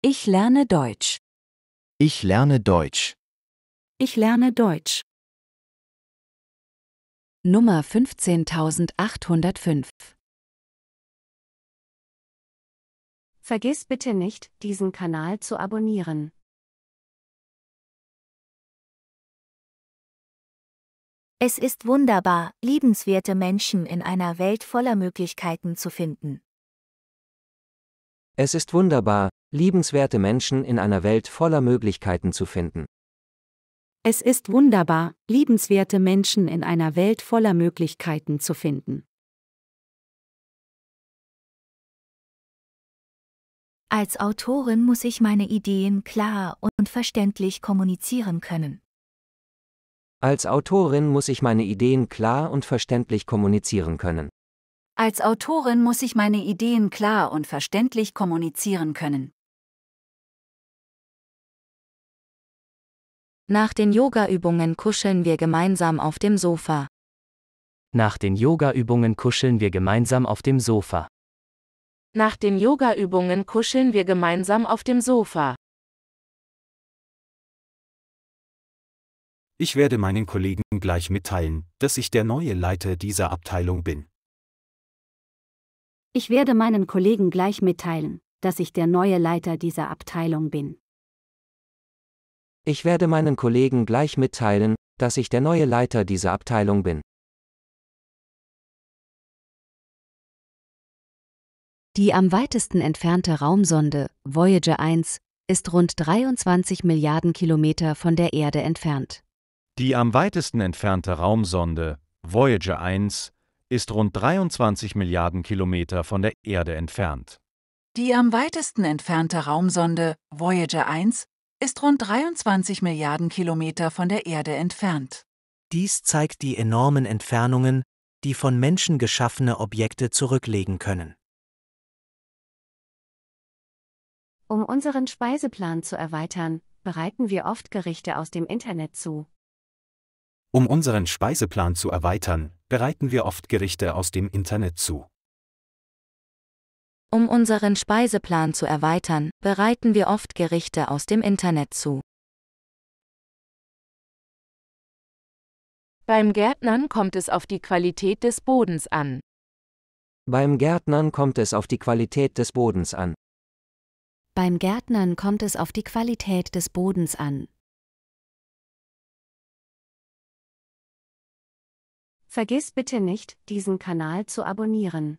Ich lerne Deutsch. Ich lerne Deutsch. Ich lerne Deutsch. Nummer 15805 Vergiss bitte nicht, diesen Kanal zu abonnieren. Es ist wunderbar, liebenswerte Menschen in einer Welt voller Möglichkeiten zu finden. Es ist wunderbar, liebenswerte Menschen in einer Welt voller Möglichkeiten zu finden. Es ist wunderbar, liebenswerte Menschen in einer Welt voller Möglichkeiten zu finden. Als Autorin muss ich meine Ideen klar und verständlich kommunizieren können. Als Autorin muss ich meine Ideen klar und verständlich kommunizieren können. Als Autorin muss ich meine Ideen klar und verständlich kommunizieren können. Nach den Yogaübungen kuscheln wir gemeinsam auf dem Sofa. Nach den yoga kuscheln wir gemeinsam auf dem Sofa. Nach den yoga kuscheln wir gemeinsam auf dem Sofa. Ich werde meinen Kollegen gleich mitteilen, dass ich der neue Leiter dieser Abteilung bin. Ich werde meinen Kollegen gleich mitteilen, dass ich der neue Leiter dieser Abteilung bin. Ich werde meinen Kollegen gleich mitteilen, dass ich der neue Leiter dieser Abteilung bin. Die am weitesten entfernte Raumsonde, Voyager 1, ist rund 23 Milliarden Kilometer von der Erde entfernt. Die am weitesten entfernte Raumsonde, Voyager 1, ist rund 23 Milliarden Kilometer von der Erde entfernt. Die am weitesten entfernte Raumsonde Voyager 1 ist rund 23 Milliarden Kilometer von der Erde entfernt. Dies zeigt die enormen Entfernungen, die von Menschen geschaffene Objekte zurücklegen können. Um unseren Speiseplan zu erweitern, bereiten wir oft Gerichte aus dem Internet zu. Um unseren Speiseplan zu erweitern, bereiten wir oft Gerichte aus dem Internet zu. Um unseren Speiseplan zu erweitern, bereiten wir oft Gerichte aus dem Internet zu. Beim Gärtnern kommt es auf die Qualität des Bodens an. Beim Gärtnern kommt es auf die Qualität des Bodens an. Beim Gärtnern kommt es auf die Qualität des Bodens an. Vergiss bitte nicht, diesen Kanal zu abonnieren.